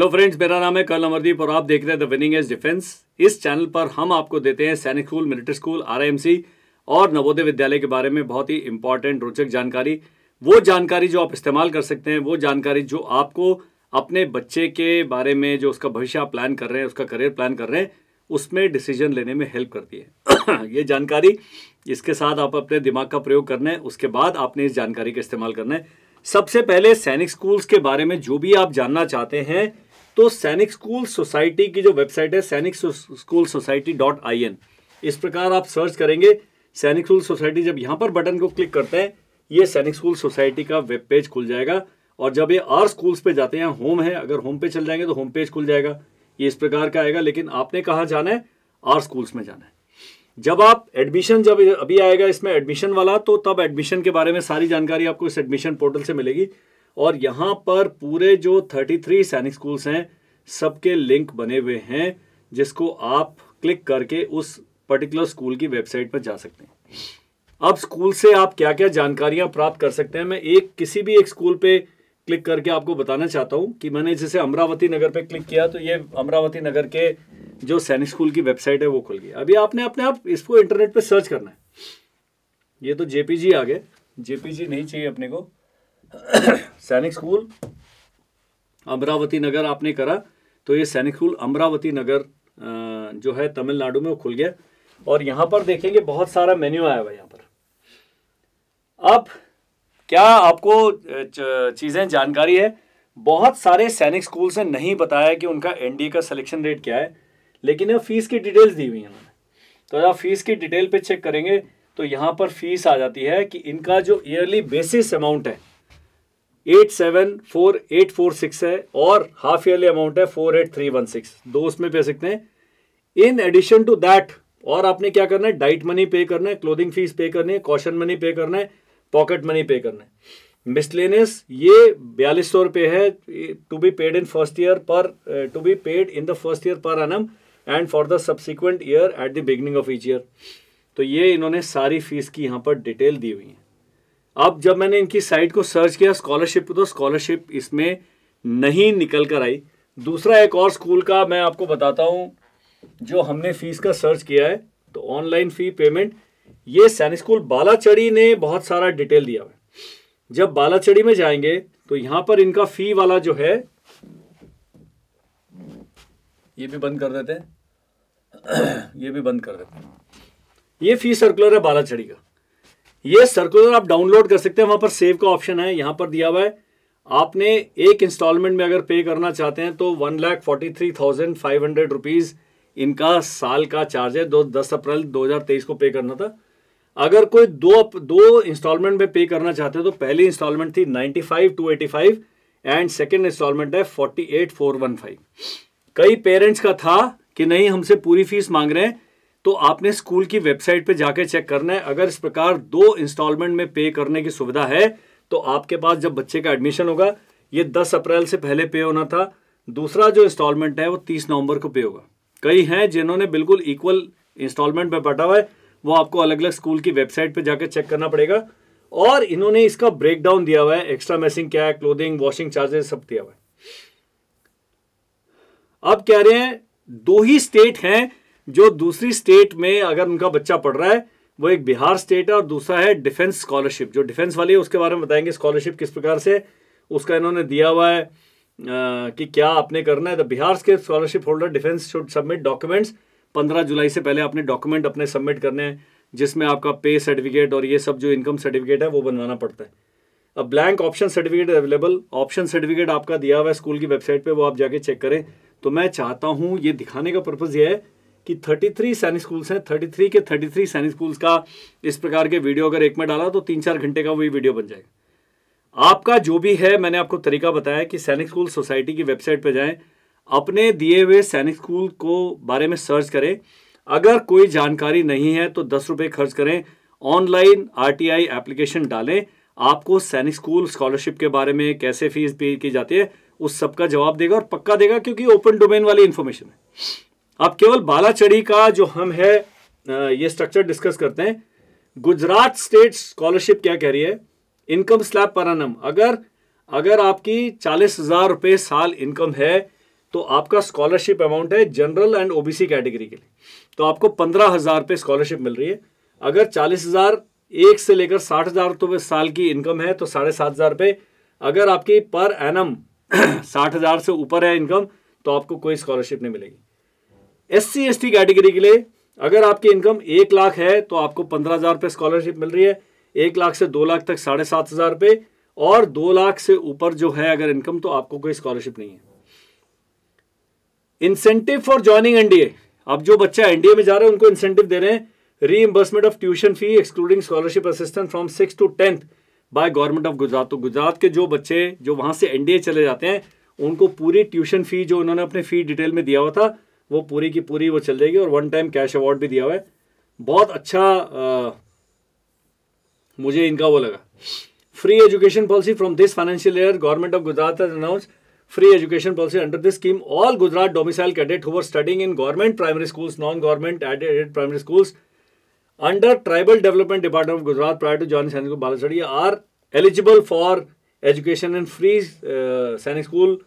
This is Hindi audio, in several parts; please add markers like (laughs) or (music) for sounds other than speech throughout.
हेलो फ्रेंड्स मेरा नाम है कर्ल अमरदीप और आप देख रहे हैं द विनिंग एज डिफेंस इस चैनल पर हम आपको देते हैं सैनिक स्कूल मिलिट्री स्कूल आरआईएमसी और नवोदय विद्यालय के बारे में बहुत ही इंपॉर्टेंट रोचक जानकारी वो जानकारी जो आप इस्तेमाल कर सकते हैं वो जानकारी जो आपको अपने बच्चे के बारे में जो उसका भविष्य आप प्लान कर रहे हैं उसका करियर प्लान कर रहे हैं उसमें डिसीजन लेने में हेल्प करती है (clears throat) ये जानकारी इसके साथ आप अपने दिमाग का प्रयोग करना है उसके बाद आपने इस जानकारी का इस्तेमाल करना है सबसे पहले सैनिक स्कूल्स के बारे में जो भी आप जानना चाहते हैं तो सैनिक स्कूल सोसाइटी की जो वेबसाइट है Sainik school society dot I N इस प्रकार आप सर्च करेंगे सैनिक स्कूल सोसाइटी जब यहाँ पर बटन को क्लिक करते हैं ये सैनिक स्कूल सोसाइटी का वेब पेज खुल जाएगा और जब ये आर स्कूल्स पे जाते हैं होम है अगर होम पे चल जाएंगे तो होम पेज खुल जाएगा ये इस प्रकार का आएगा लेकिन आपने कहा जाना है आर स्कूल्स में जाना है जब आप एडमिशन जब अभी आएगा इसमें एडमिशन वाला तो तब एडमिशन के बारे में सारी जानकारी आपको इस एडमिशन पोर्टल से मिलेगी और यहाँ पर पूरे जो 33 सैनिक स्कूल्स हैं सबके लिंक बने हुए हैं जिसको आप क्लिक करके उस पर्टिकुलर स्कूल की वेबसाइट पर जा सकते हैं अब स्कूल से आप क्या क्या जानकारियाँ प्राप्त कर सकते हैं मैं एक किसी भी एक स्कूल पे क्लिक करके आपको बताना चाहता हूँ कि मैंने जैसे अमरावती नगर पे क्लिक किया तो ये अमरावती नगर के जो सैनिक स्कूल की वेबसाइट है वो खुल गई अभी आपने अपने आप इसको इंटरनेट पे सर्च करना है ये तो जेपीजी आ गए जेपीजी नहीं चाहिए अपने को सैनिक स्कूल अमरावती नगर आपने करा तो ये सैनिक स्कूल अमरावती नगर जो है तमिलनाडु में वो खुल गया और यहाँ पर देखेंगे बहुत सारा मेन्यू आया हुआ यहाँ पर अब क्या आपको चीज़ें जानकारी है बहुत सारे सैनिक स्कूल से नहीं बताया कि उनका एनडीए का सिलेक्शन रेट क्या है लेकिन ये फीस की डिटेल्स दी हुई है उन्होंने तो आप फीस की डिटेल पे चेक करेंगे तो यहाँ पर फीस आ जाती है कि इनका जो ईयरली बेसिस अमाउंट है eight seven four eight four six है और हाफ ईयरली अमाउंट है four eight three one six दो उसमें पे सकते हैं इन एडिशन टू दैट और आपने क्या करना है डाइट मनी पे करना है क्लोथिंग फीस पे करनी है कॉशन मनी पे करना है पॉकेट मनी पे करना है मिसलेनियस ये बयालीस सौ रुपये है to be paid in first year पर to be paid in the first year पर एम and for the subsequent year at the beginning of each year तो ये इन्होंने सारी फीस की यहाँ पर डिटेल दी हुई है अब जब मैंने इनकी साइट को सर्च किया स्कॉलरशिप तो स्कॉलरशिप इसमें नहीं निकल कर आई दूसरा एक और स्कूल का मैं आपको बताता हूँ जो हमने फीस का सर्च किया है तो ऑनलाइन फी पेमेंट ये सैनिक स्कूल बालाचड़ी ने बहुत सारा डिटेल दिया है जब बालाचड़ी में जाएंगे तो यहां पर इनका फी वाला जो है ये भी बंद कर देते हैं (clears throat) ये भी बंद कर देते हैं ये फी सर्कुलर है बालाचड़ी का ये सर्कुलर आप डाउनलोड कर सकते हैं वहां पर सेव का ऑप्शन है यहां पर दिया हुआ है आपने एक इंस्टॉलमेंट में अगर पे करना चाहते हैं तो one lakh forty three thousand five hundred rupees इनका साल का चार्ज है दो दस अप्रैल दो हजार तेईस को पे करना था अगर कोई दो दो इंस्टॉलमेंट में पे करना चाहते हैं तो पहली इंस्टॉलमेंट थी eighty five and second instalment है फाइव कई पेरेंट्स का था कि नहीं हमसे पूरी फीस मांग रहे हैं तो आपने स्कूल की वेबसाइट पे जाके चेक करना है अगर इस प्रकार दो इंस्टॉलमेंट में पे करने की सुविधा है तो आपके पास जब बच्चे का एडमिशन होगा ये 10 अप्रैल से पहले पे होना था दूसरा जो इंस्टॉलमेंट है वो 30 नवंबर को पे होगा कई हैं जिन्होंने बिल्कुल इक्वल इंस्टॉलमेंट में बांटा हुआ है वो आपको अलग अलग स्कूल की वेबसाइट पर जाकर चेक करना पड़ेगा और इन्होंने इसका ब्रेकडाउन दिया हुआ है एक्स्ट्रा मैसिंग क्या है क्लोदिंग वॉशिंग चार्जेस सब दिया हुआ है अब कह रहे हैं दो ही स्टेट हैं जो दूसरी स्टेट में अगर उनका बच्चा पढ़ रहा है वो एक बिहार स्टेट है और दूसरा है डिफेंस स्कॉलरशिप जो डिफेंस वाली है उसके बारे में बताएंगे स्कॉलरशिप किस प्रकार से उसका इन्होंने दिया हुआ है आ, कि क्या आपने करना है द बिहार के scholarship holder defence should submit documents पंद्रह जुलाई से पहले आपने डॉक्यूमेंट अपने सबमिट करने हैं जिसमें आपका पे सर्टिफिकेट और ये सब जो इनकम सर्टिफिकेट है वो बनवाना पड़ता है अब blank option certificate available option certificate आपका दिया हुआ है स्कूल की वेबसाइट पर वो आप जाके चेक करें तो मैं चाहता हूँ ये दिखाने का पर्पज़ ये है कि 33 सैनिक स्कूल्स हैं 33 के 33 सैनिक स्कूल्स का इस प्रकार के वीडियो अगर एक में डाला तो तीन चार घंटे का वही वीडियो बन जाएगा आपका जो भी है मैंने आपको तरीका बताया कि सैनिक स्कूल सोसाइटी की वेबसाइट पर जाएं अपने दिए हुए सैनिक स्कूल को बारे में सर्च करें अगर कोई जानकारी नहीं है तो दस रुपये खर्च करें ऑनलाइन आर एप्लीकेशन डालें आपको सैनिक स्कूल स्कॉलरशिप के बारे में कैसे फीस पे की जाती है उस सबका जवाब देगा और पक्का देगा क्योंकि ओपन डोमेन वाली इन्फॉर्मेशन है अब केवल बालाचड़ी का जो हम है ये स्ट्रक्चर डिस्कस करते हैं गुजरात स्टेट स्कॉलरशिप क्या कह रही है इनकम स्लैब पर अनम अगर अगर आपकी चालीस हजार रुपये साल इनकम है तो आपका स्कॉलरशिप अमाउंट है जनरल एंड ओबीसी कैटेगरी के लिए तो आपको पंद्रह हजार रुपये स्कॉलरशिप मिल रही है अगर चालीस हजार एक से लेकर साठ हजार रुपये साल की इनकम है तो साढ़े सात हजार रुपये अगर आपकी पर एनम (clears throat) साठ हजार से ऊपर है इनकम तो आपको कोई स्कॉलरशिप नहीं मिलेगी S C S T category के लिए अगर आपकी इनकम एक लाख है तो आपको पंद्रह हज़ार रुपये स्कॉलरशिप मिल रही है एक लाख से दो लाख तक साढ़े सात हज़ार रुपये और दो लाख से ऊपर जो है अगर इनकम तो आपको कोई स्कॉलरशिप नहीं है इंसेंटिव फॉर ज्वाइनिंग एनडीए अब जो बच्चा एनडीए में जा रहे हैं उनको इंसेंटिव दे रहे हैं reimbursement of tuition fee excluding scholarship assistant from six to tenth by government of Gujarat तो गुजरात के जो बच्चे जो वहां से एनडीए चले जाते हैं उनको पूरी ट्यूशन फी जो उन्होंने अपने फी डिटेल में दिया हुआ था वो पूरी की पूरी वो चल जाएगी और वन टाइम कैश अवार्ड भी दिया हुआ है बहुत अच्छा आ, मुझे इनका वो लगा free education policy from this financial year government of Gujarat announce free education policy under this scheme all Gujarat domicile cadet हुआ studying in government primary school non government aided primary schools under tribal development department of Gujarat prior to join Sainik बाल study are eligible for education and free Sainik school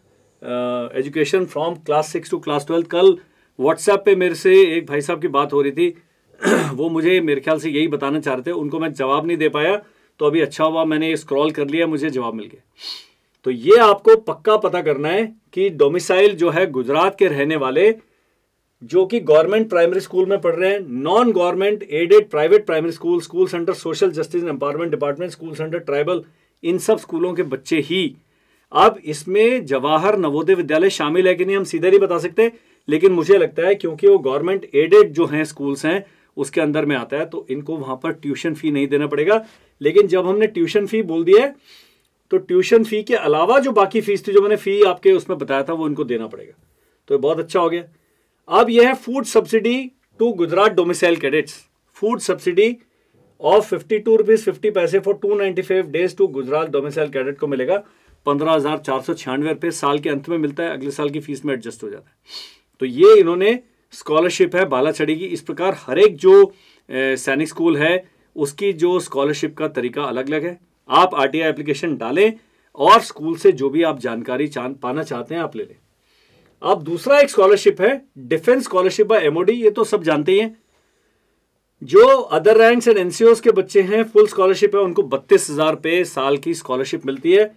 education from class six to class twelfth कल व्हाट्सएप पे मेरे से एक भाई साहब की बात हो रही थी (clears throat) वो मुझे मेरे ख्याल से यही बताना चाहते थे उनको मैं जवाब नहीं दे पाया तो अभी अच्छा हुआ मैंने स्क्रॉल कर लिया मुझे जवाब मिल गया तो ये आपको पक्का पता करना है कि डोमिसाइल जो है गुजरात के रहने वाले जो कि गवर्नमेंट प्राइमरी स्कूल में पढ़ रहे हैं non government aided private primary school school centre social justice empowerment department school centre tribal इन सब स्कूलों के बच्चे ही अब इसमें जवाहर नवोदय विद्यालय शामिल है कि नहीं हम सीधे नहीं बता सकते लेकिन मुझे लगता है क्योंकि वो गवर्नमेंट एडेड जो हैं स्कूल्स हैं उसके अंदर में आता है तो इनको वहां पर ट्यूशन फी नहीं देना पड़ेगा लेकिन जब हमने ट्यूशन फी बोल दी है तो ट्यूशन फी के अलावा जो बाकी फीस थी जो मैंने फी आपके उसमें बताया था वो इनको देना पड़ेगा तो बहुत अच्छा हो गया अब यह है food subsidy to Gujarat domicile cadets food subsidy of fifty two rupees fifty पैसे for two ninety five days to Gujarat domicile cadet को मिलेगा पंद्रह हजार चार सौ छियानवे रुपये साल के अंत में मिलता है अगले साल की फीस में एडजस्ट हो जाता है तो ये इन्होंने स्कॉलरशिप है बालाछड़ी की इस प्रकार हर एक जो सैनिक स्कूल है उसकी जो स्कॉलरशिप का तरीका अलग अलग है आप आर एप्लीकेशन डालें और स्कूल से जो भी आप जानकारी चान, पाना चाहते हैं आप ले लें अब दूसरा एक स्कॉलरशिप है डिफेंस स्कॉलरशिप बाय एमओडी ये तो सब जानते ही हैं जो अदर रैंक्स एंड एनसीओ के बच्चे हैं फुल स्कॉलरशिप है उनको बत्तीस हजार पे साल की स्कॉलरशिप मिलती है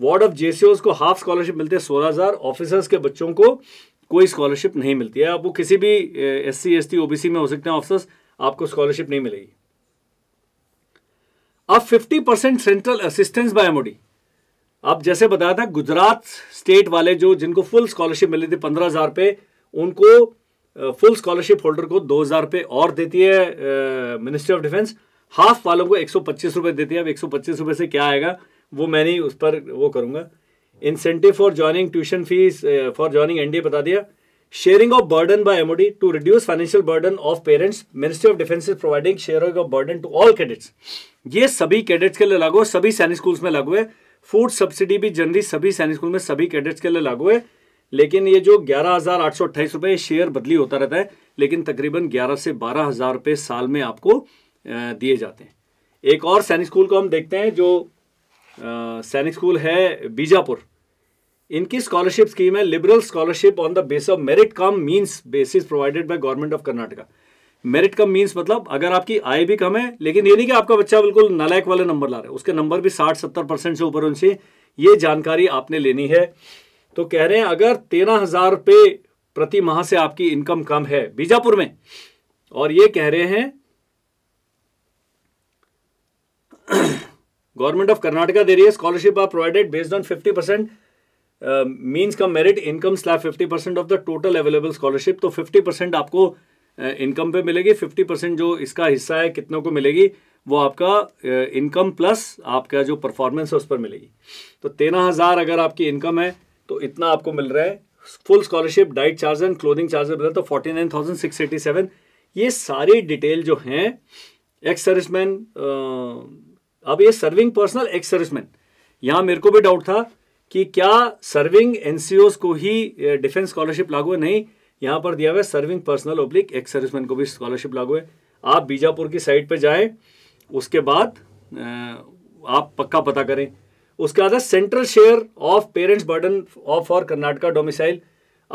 वार्ड ऑफ जेसीओ को हाफ स्कॉलरशिप मिलती है सोलह हजार ऑफिसर्स के बच्चों को कोई स्कॉलरशिप नहीं मिलती है आप वो किसी भी S C S T O B C में हो सकते हैं ऑफिसर्स आपको स्कॉलरशिप नहीं मिलेगी अब 50 percent central assistance by MOD आप जैसे बताया था गुजरात स्टेट वाले जो जिनको फुल स्कॉलरशिप मिली थी पंद्रह हजार पे उनको फुल स्कॉलरशिप होल्डर को दो हजार पे और देती है मिनिस्ट्री ऑफ डिफेंस हाफ वालों को एक सौ पच्चीस रुपये देती है अब एक सौ पच्चीस रुपये से क्या आएगा वो मैं नहीं उस पर वो करूँगा incentive for joining tuition fees for joining NDA बता दिया sharing of burden by MOD to reduce financial burden of parents ministry of defence is providing sharing of burden to all cadets ये सभी कैडेट्स के लिए लागू है सभी सैनिक स्कूल्स में लागू है फूड सब्सिडी भी जनरली सभी सैनिक स्कूल में सभी कैडेट्स के लिए लागू है लेकिन ये जो ग्यारह हज़ार आठ सौ अट्ठाईस रुपये शेयर बदली होता रहता है लेकिन तकरीबन ग्यारह से बारह हज़ार रुपये साल में आपको दिए जाते हैं एक और सैनिक स्कूल को हम देखते हैं जो सैनिक स्कूल है बीजापुर इनकी स्कॉलरशिप स्कीम है liberal scholarship on the base of merit cum means basis provided by government of Karnataka merit cum means मतलब अगर आपकी आय भी कम है लेकिन ये नहीं कि आपका बच्चा बिल्कुल नलायक वाले नंबर ला रहे है उसके नंबर भी साठ सत्तर परसेंट से ऊपर उनसे ये जानकारी आपने लेनी है तो कह रहे हैं अगर तेरह हजार रुपये प्रति माह से आपकी इनकम कम है बीजापुर में और ये कह रहे हैं गवर्नमेंट ऑफ कर्नाटका दे रही है scholarship are provided based on fifty percent means um, का merit income slab fifty percent of the total available scholarship तो फिफ्टी परसेंट आपको इनकम uh, पे मिलेगी फिफ्टी परसेंट जो इसका हिस्सा है कितनों को मिलेगी वो आपका इनकम uh, प्लस आपका जो परफॉर्मेंस है उस पर मिलेगी तो तेरह हज़ार अगर आपकी इनकम है तो इतना आपको मिल रहा है full scholarship diet charge and clothing charge मिल रहा तो forty nine thousand six eighty seven ये सारी डिटेल जो हैं एक्स सर्विसमैन uh, अब ये सर्विंग पर्सनल एक्स सर्विसमैन यहाँ मेरे को भी डाउट था कि क्या सर्विंग एनसीओ को ही डिफेंस स्कॉलरशिप लागू है नहीं यहाँ पर दिया हुआ है serving personnel oblique ex serviceman को भी स्कॉलरशिप लागू है आप बीजापुर की साइट पर जाए उसके बाद आप पक्का पता करें उसके बाद है central share of parents burden of for Karnataka domicile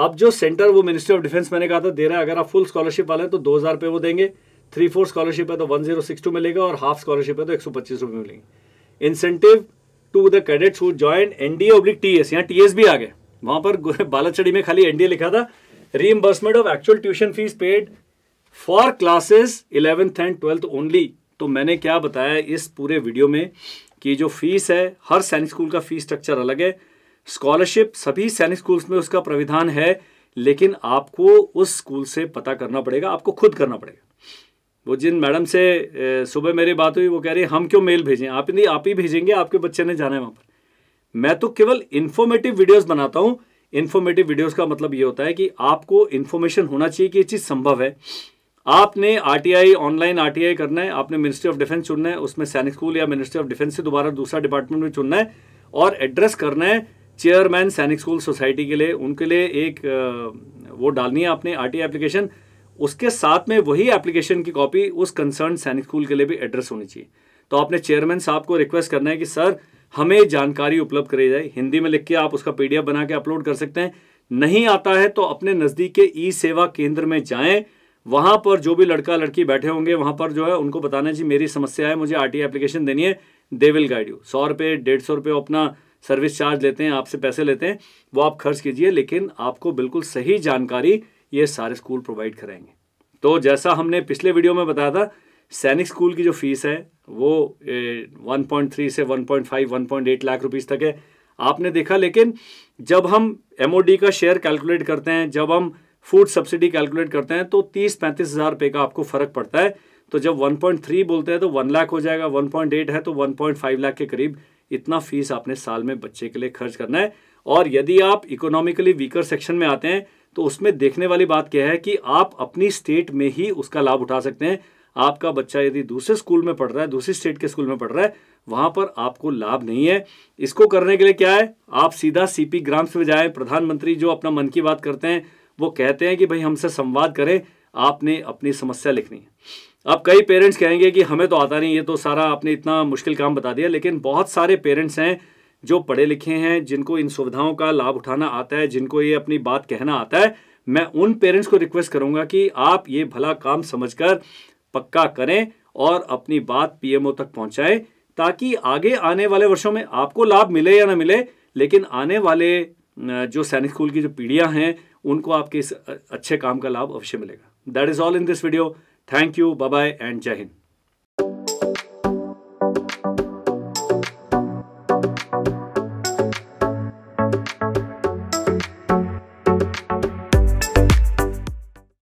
अब जो सेंटर वो मिनिस्ट्री ऑफ डिफेंस मैंने कहा था दे रहा है अगर आप फुल स्कॉलरशिप वाले हैं तो दो हज़ार रुपये वो देंगे थ्री फोर स्कॉलरशिप है तो वन जीरो सिक्स टू मिलेगा और हाफ स्कॉलरशिप है तो एक सौ पच्चीस रुपये मिलेंगे incentive to the cadets who join NDA oblique TS यहाँ टीएस भी आ गए वहां पर (laughs) बालाचड़ी में खाली एनडीए लिखा था reimbursement of actual tuition fees paid for classes eleventh and twelfth only तो मैंने क्या बताया इस पूरे वीडियो में कि जो फीस है हर सैनिक स्कूल का फीस स्ट्रक्चर अलग है स्कॉलरशिप सभी सैनिक स्कूल्स में उसका प्राविधान है लेकिन आपको उस स्कूल से पता करना पड़ेगा आपको खुद करना पड़ेगा वो जिन मैडम से सुबह मेरी बात हुई वो कह रही है हम क्यों मेल भेजें आप नहीं आप ही भेजेंगे आपके बच्चे ने जाना है वहाँ पर मैं तो केवल इन्फॉर्मेटिव वीडियोस बनाता हूँ इन्फॉर्मेटिव वीडियोस का मतलब ये होता है कि आपको इन्फॉर्मेशन होना चाहिए कि ये चीज़ संभव है आपने आरटीआई ऑनलाइन आर करना है आपने मिनिस्ट्री ऑफ डिफेंस चुनना है उसमें सैनिक स्कूल या मिनिस्ट्री ऑफ डिफेंस से दोबारा दूसरा डिपार्टमेंट में चुनना है और एड्रेस करना है चेयरमैन सैनिक स्कूल सोसाइटी के लिए उनके लिए एक वो डालनी है आपने आर एप्लीकेशन उसके साथ में वही एप्लीकेशन की कॉपी उस कंसर्न सैनिक स्कूल के लिए भी एड्रेस होनी चाहिए तो आपने चेयरमैन साहब को रिक्वेस्ट करना है कि सर हमें जानकारी उपलब्ध कराई जाए हिंदी में लिख के आप उसका पी बना के अपलोड कर सकते हैं नहीं आता है तो अपने नज़दीक के ई सेवा केंद्र में जाएं वहां पर जो भी लड़का लड़की बैठे होंगे वहां पर जो है उनको बताना जी मेरी समस्या है मुझे आर टी एप्लीकेशन देनी है दे विल गाइड यू सौ रुपये डेढ़ सौ रुपये अपना सर्विस चार्ज लेते हैं आपसे पैसे लेते हैं वो आप खर्च कीजिए लेकिन आपको बिल्कुल सही जानकारी ये सारे स्कूल प्रोवाइड कराएंगे तो जैसा हमने पिछले वीडियो में बताया था सैनिक स्कूल की जो फीस है वो वन पॉइंट थ्री से one point five one point eight lakh rupees तक है आपने देखा लेकिन जब हम एम का शेयर कैलकुलेट करते हैं जब हम फूड सब्सिडी कैलकुलेट करते हैं तो तीस पैंतीस हज़ार रुपये का आपको फ़र्क पड़ता है तो जब 1.3 बोलते हैं तो 1 लाख हो जाएगा 1.8 है तो 1.5 लाख के करीब इतना फीस आपने साल में बच्चे के लिए खर्च करना है और यदि आप इकोनॉमिकली वीकर सेक्शन में आते हैं तो उसमें देखने वाली बात क्या है कि आप अपनी स्टेट में ही उसका लाभ उठा सकते हैं आपका बच्चा यदि दूसरे स्कूल में पढ़ रहा है दूसरी स्टेट के स्कूल में पढ़ रहा है वहां पर आपको लाभ नहीं है इसको करने के लिए क्या है आप सीधा सीपी ग्राम्स में जाएं प्रधानमंत्री जो अपना मन की बात करते हैं वो कहते हैं कि भाई हमसे संवाद करें आपने अपनी समस्या लिखनी है अब कई पेरेंट्स कहेंगे कि हमें तो आता नहीं ये तो सारा आपने इतना मुश्किल काम बता दिया लेकिन बहुत सारे पेरेंट्स हैं जो पढ़े लिखे हैं जिनको इन सुविधाओं का लाभ उठाना आता है जिनको ये अपनी बात कहना आता है मैं उन पेरेंट्स को रिक्वेस्ट करूंगा कि आप ये भला काम समझकर पक्का करें और अपनी बात पीएमओ तक पहुंचाएं ताकि आगे आने वाले वर्षों में आपको लाभ मिले या ना मिले लेकिन आने वाले जो सैनिक स्कूल की जो पीढ़ियाँ हैं उनको आपके इस अच्छे काम का लाभ अवश्य मिलेगा that is all in this video thank you bye bye and जय हिंद